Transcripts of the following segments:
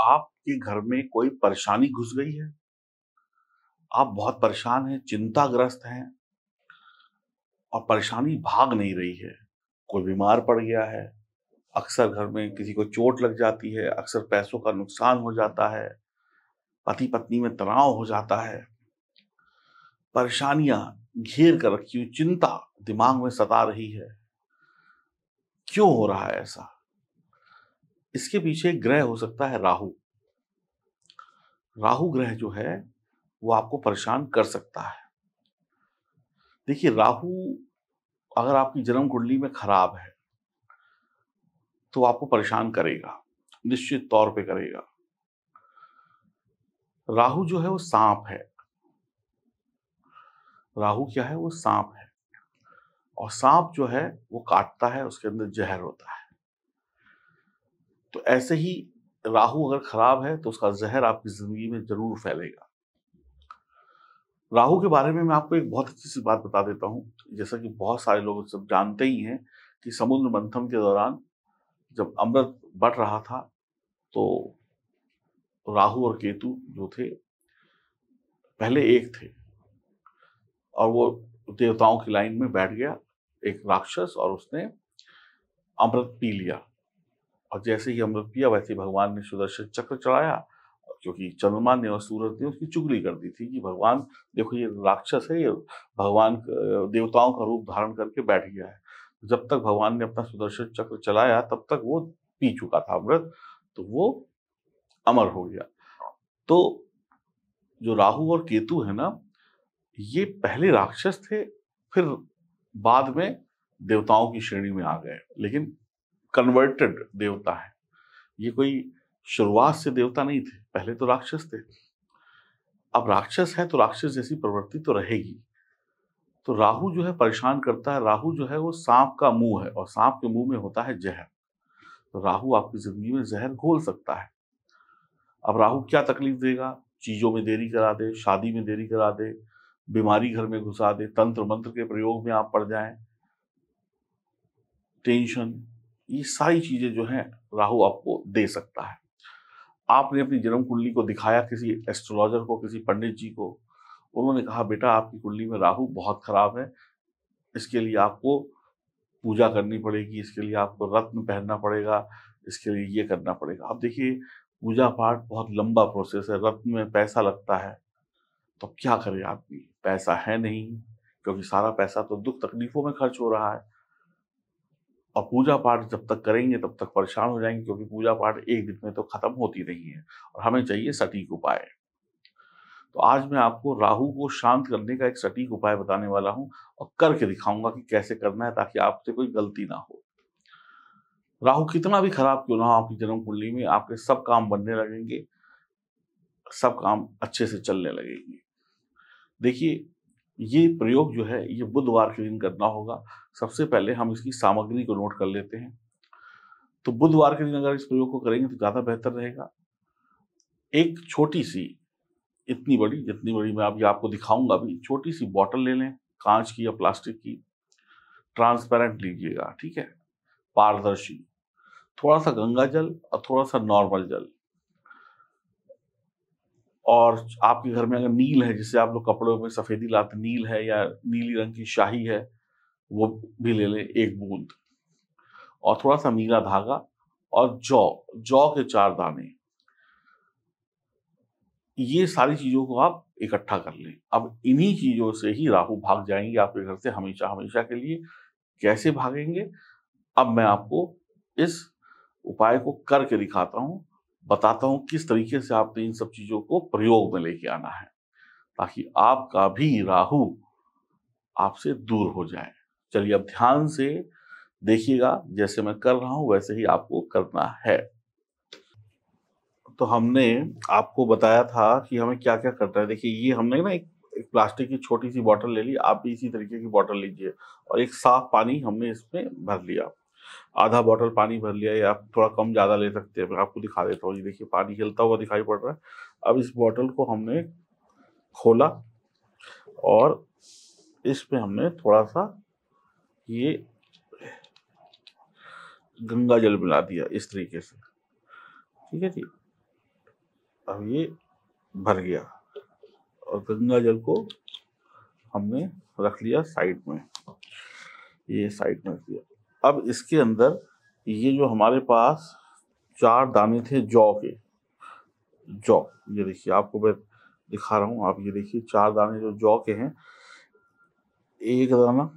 आपके घर में कोई परेशानी घुस गई है आप बहुत परेशान हैं चिंताग्रस्त हैं और परेशानी भाग नहीं रही है कोई बीमार पड़ गया है अक्सर घर में किसी को चोट लग जाती है अक्सर पैसों का नुकसान हो जाता है पति पत्नी में तनाव हो जाता है परेशानियां घेर कर रखी हुई चिंता दिमाग में सता रही है क्यों हो रहा है ऐसा इसके पीछे ग्रह हो सकता है राहु राहु ग्रह जो है वो आपको परेशान कर सकता है देखिए राहु अगर आपकी जन्म कुंडली में खराब है तो आपको परेशान करेगा निश्चित तौर पे करेगा राहु जो है वो सांप है राहु क्या है वो सांप है और सांप जो है वो काटता है उसके अंदर जहर होता है तो ऐसे ही राहु अगर खराब है तो उसका जहर आपकी जिंदगी में जरूर फैलेगा राहु के बारे में मैं आपको एक बहुत अच्छी सी बात बता देता हूं जैसा कि बहुत सारे लोग सब जानते ही हैं कि समुद्र मंथन के दौरान जब अमृत बढ़ रहा था तो राहु और केतु जो थे पहले एक थे और वो देवताओं की लाइन में बैठ गया एक राक्षस और उसने अमृत पी लिया और जैसे ही अमृत पिया वैसे भगवान ने सुदर्शन चक्र चढ़ाया क्योंकि चंद्रमा ने और सूरज ने उसकी चुगली कर दी थी कि भगवान देखो ये राक्षस है ये भगवान देवताओं का रूप धारण करके बैठ गया है जब तक भगवान ने अपना सुदर्शन चक्र चलाया तब तक वो पी चुका था अमृत तो वो अमर हो गया तो जो राहु और केतु है ना ये पहले राक्षस थे फिर बाद में देवताओं की श्रेणी में आ गए लेकिन कन्वर्टेड देवता है ये कोई शुरुआत से देवता नहीं थे पहले तो राक्षस थे अब राक्षस है तो राक्षस जैसी प्रवृत्ति तो रहेगी तो राहु जो है परेशान करता है राहु जो है वो सांप का मुंह है और सांप के मुंह में होता है जहर तो राहु आपकी जिंदगी में जहर घोल सकता है अब राहु क्या तकलीफ देगा चीजों में देरी करा दे शादी में देरी करा दे बीमारी घर में घुसा दे तंत्र मंत्र के प्रयोग में आप पड़ जाएं टेंशन ये सारी चीजें जो है राहु आपको दे सकता है आपने अपनी जन्म कुंडली को दिखाया किसी एस्ट्रोलॉजर को किसी पंडित जी को उन्होंने कहा बेटा आपकी कुंडली में राहु बहुत खराब है इसके लिए आपको पूजा करनी पड़ेगी इसके लिए आपको रत्न पहनना पड़ेगा इसके लिए ये करना पड़ेगा आप देखिए पूजा पाठ बहुत लंबा प्रोसेस है रत्न में पैसा लगता है तो क्या करें आदमी पैसा है नहीं क्योंकि सारा पैसा तो दुख तकलीफों में खर्च हो रहा है और पूजा पाठ जब तक करेंगे तब तक परेशान हो जाएंगे क्योंकि पूजा पाठ एक दिन में तो खत्म होती नहीं है और हमें चाहिए सटीक उपाय तो आज मैं आपको राहु को शांत करने का एक सटीक उपाय बताने वाला हूं और करके दिखाऊंगा कि कैसे करना है ताकि आपसे कोई गलती ना हो राहु कितना भी खराब क्यों ना हो आपकी जन्म कुंडली में आपके सब काम बनने लगेंगे सब काम अच्छे से चलने लगेंगे देखिए ये प्रयोग जो है ये बुधवार के दिन करना होगा सबसे पहले हम इसकी सामग्री को नोट कर लेते हैं तो बुधवार के दिन अगर इस प्रयोग को करेंगे तो ज़्यादा बेहतर रहेगा एक छोटी सी इतनी बड़ी जितनी बड़ी मैं अभी आपको दिखाऊंगा अभी छोटी सी बॉटल ले लें कांच की या प्लास्टिक की ट्रांसपेरेंट लीजिएगा ठीक है पारदर्शी थोड़ा सा गंगा जल और थोड़ा सा नॉर्मल जल और आपके घर में अगर नील है जिससे आप लोग कपड़ों में सफेदी लाते नील है या नीली रंग की शाही है वो भी ले लें एक बूंद और थोड़ा सा नीला धागा और जौ जौ के चार दाने ये सारी चीजों को आप इकट्ठा कर लें अब इन्हीं चीजों से ही राहु भाग जाएंगे आपके घर से हमेशा हमेशा के लिए कैसे भागेंगे अब मैं आपको इस उपाय को करके दिखाता हूं बताता हूं किस तरीके से आपने इन सब चीज़ों को प्रयोग में लेके आना है ताकि आपका भी राहु आपसे दूर हो जाए चलिए अब ध्यान से देखिएगा जैसे मैं कर रहा हूं वैसे ही आपको करना है तो हमने आपको बताया था कि हमें क्या क्या करना है देखिए ये हमने ना एक, एक प्लास्टिक की छोटी सी बॉटल ले ली आप भी इसी तरीके की बॉटल लीजिए और एक साफ पानी हमने इसमें भर लिया आधा बॉटल पानी भर लिया या आप थोड़ा कम ज़्यादा ले सकते हैं मैं आपको दिखा देता हूँ ये देखिए पानी हिलता हुआ दिखाई पड़ रहा है अब इस बॉटल को हमने खोला और इसमें हमने थोड़ा सा ये गंगा जल मिला दिया इस तरीके से ठीक है जी अब ये भर गया और गंगा जल को हमने रख लिया साइड में ये साइड में रख दिया अब इसके अंदर ये जो हमारे पास चार दाने थे जौ के जौ ये देखिए आपको मैं दिखा रहा हूँ आप ये देखिए चार दाने जो जौ के हैं एक दाना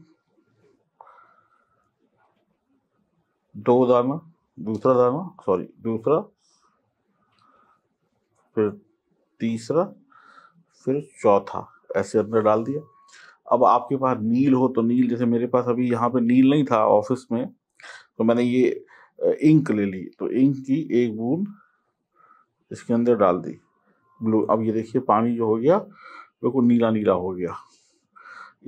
दो दाना दूसरा दाना सॉरी दूसरा फिर तीसरा फिर चौथा ऐसे अंदर डाल दिया अब आपके पास नील हो तो नील जैसे मेरे पास अभी यहाँ पे नील नहीं था ऑफिस में तो मैंने ये इंक ले ली तो इंक की एक बूंद इसके अंदर डाल दी ब्लू अब ये देखिए पानी जो हो गया बिल्कुल नीला नीला हो गया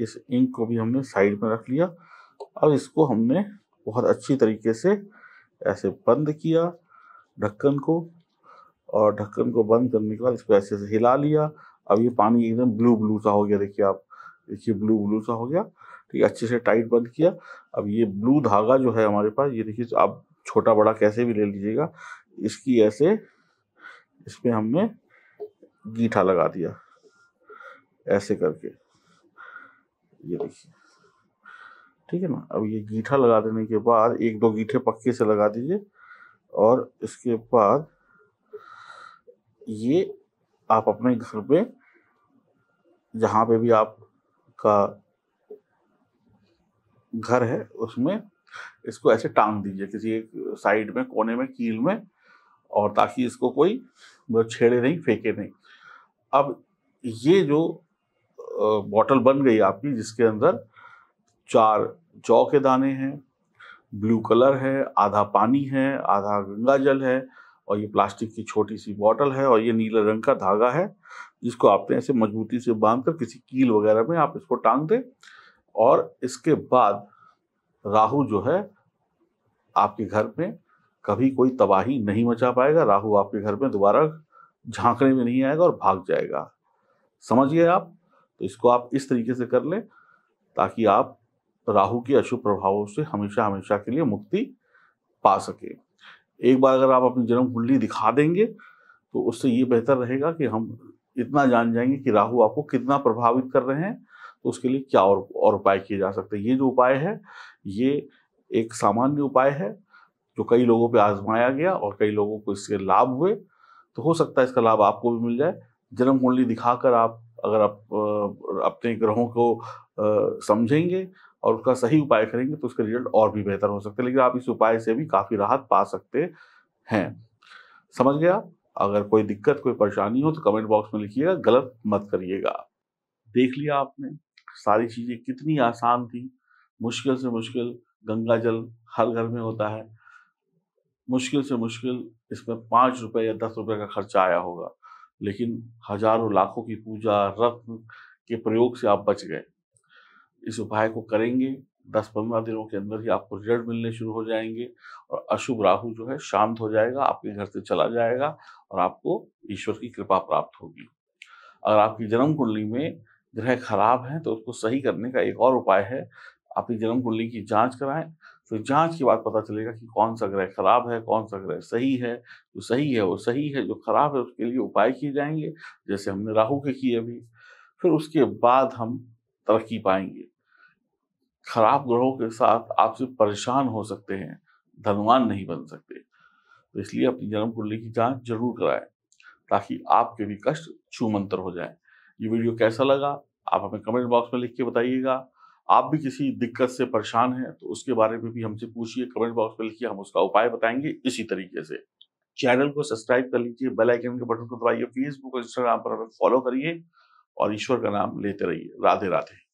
इस इंक को भी हमने साइड में रख लिया अब इसको हमने बहुत अच्छी तरीके से ऐसे बंद किया ढक्कन को और ढक्कन को बंद करने के बाद इसको ऐसे ऐसे हिला लिया अब ये पानी एकदम ब्लू ब्लू सा हो गया देखिए आप देखिए ब्लू ब्लू सा हो गया ठीक है अच्छे से टाइट बंद किया अब ये ब्लू धागा जो है हमारे पास ये देखिए आप छोटा बड़ा कैसे भी ले लीजिएगा इसकी ऐसे इसमें हमने गीठा लगा दिया ऐसे करके ये देखिए ठीक है ना अब ये गीठा लगा देने के बाद एक दो गीठे पक्के से लगा दीजिए और इसके बाद ये आप अपने घर पे जहाँ पे भी आप का घर है उसमें इसको ऐसे टांग दीजिए किसी एक साइड में कोने में कील में और ताकि इसको कोई मतलब छेड़े नहीं फेंके नहीं अब ये जो बॉटल बन गई आपकी जिसके अंदर चार जौ के दाने हैं ब्लू कलर है आधा पानी है आधा गंगा जल है और ये प्लास्टिक की छोटी सी बॉटल है और ये नीले रंग का धागा है जिसको आपने ऐसे मजबूती से बांध कर किसी कील वगैरह में आप इसको टांग दें और इसके बाद राहु जो है आपके घर में कभी कोई तबाही नहीं मचा पाएगा राहु आपके घर में दोबारा झांकने में नहीं आएगा और भाग जाएगा समझिए आप तो इसको आप इस तरीके से कर लें ताकि आप राहु के अशुभ प्रभावों से हमेशा हमेशा के लिए मुक्ति पा सकें एक बार अगर आप अपनी जन्म कुंडली दिखा देंगे तो उससे ये बेहतर रहेगा कि हम इतना जान जाएंगे कि राहु आपको कितना प्रभावित कर रहे हैं तो उसके लिए क्या और और उपाय किए जा सकते हैं ये जो उपाय है ये एक सामान्य उपाय है जो कई लोगों पे आजमाया गया और कई लोगों को इसके लाभ हुए तो हो सकता है इसका लाभ आपको भी मिल जाए जन्म कुंडली दिखाकर आप अगर आप अपने ग्रहों को समझेंगे और उसका सही उपाय करेंगे तो उसके रिजल्ट और भी बेहतर हो सकते हैं लेकिन आप इस उपाय से भी काफ़ी राहत पा सकते हैं समझ गया अगर कोई दिक्कत कोई परेशानी हो तो कमेंट बॉक्स में लिखिएगा गलत मत करिएगा देख लिया आपने सारी चीज़ें कितनी आसान थी मुश्किल से मुश्किल गंगा जल हर घर में होता है मुश्किल से मुश्किल इसमें पांच रुपये या दस रुपये का खर्चा आया होगा लेकिन हजारों लाखों की पूजा रत्न के प्रयोग से आप बच गए इस उपाय को करेंगे दस पंद्रह दिनों के अंदर ही आपको रिजल्ट मिलने शुरू हो जाएंगे और अशुभ राहु जो है शांत हो जाएगा आपके घर से चला जाएगा और आपको ईश्वर की कृपा प्राप्त होगी अगर आपकी जन्म कुंडली में ग्रह खराब है तो उसको सही करने का एक और उपाय है आपकी जन्म कुंडली की जांच कराएं तो जांच के बाद पता चलेगा कि कौन सा ग्रह खराब है कौन सा ग्रह सही है जो सही है वो सही है जो खराब है उसके लिए उपाय किए जाएंगे जैसे हमने राहु के किए अभी फिर उसके बाद हम तरक्की पाएंगे खराब ग्रहों के साथ आपसे परेशान हो सकते हैं धनवान नहीं बन सकते तो इसलिए अपनी जन्म कुंडली की जांच जरूर कराएं ताकि आपके भी कष्ट छूमंतर हो जाए ये वीडियो कैसा लगा आप हमें कमेंट बॉक्स में लिख के बताइएगा आप भी किसी दिक्कत से परेशान हैं तो उसके बारे में भी हमसे पूछिए कमेंट बॉक्स में लिखिए हम उसका उपाय बताएंगे इसी तरीके से चैनल को सब्सक्राइब कर लीजिए बेल आइकन के बटन को दबाइए फेसबुक और इंस्टाग्राम पर हमें फॉलो करिए और ईश्वर का नाम लेते रहिए राधे राधे